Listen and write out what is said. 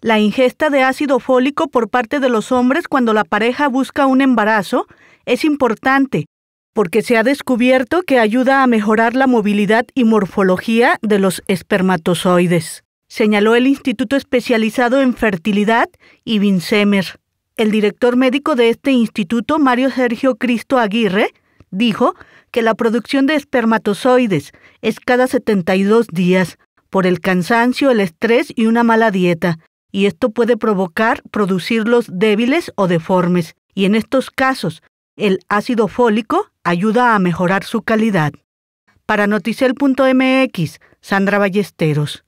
La ingesta de ácido fólico por parte de los hombres cuando la pareja busca un embarazo es importante porque se ha descubierto que ayuda a mejorar la movilidad y morfología de los espermatozoides, señaló el Instituto Especializado en Fertilidad y Vincemer. El director médico de este instituto, Mario Sergio Cristo Aguirre, dijo que la producción de espermatozoides es cada 72 días por el cansancio, el estrés y una mala dieta, y esto puede provocar producirlos débiles o deformes, y en estos casos el ácido fólico ayuda a mejorar su calidad. Para noticel.mx, Sandra Ballesteros.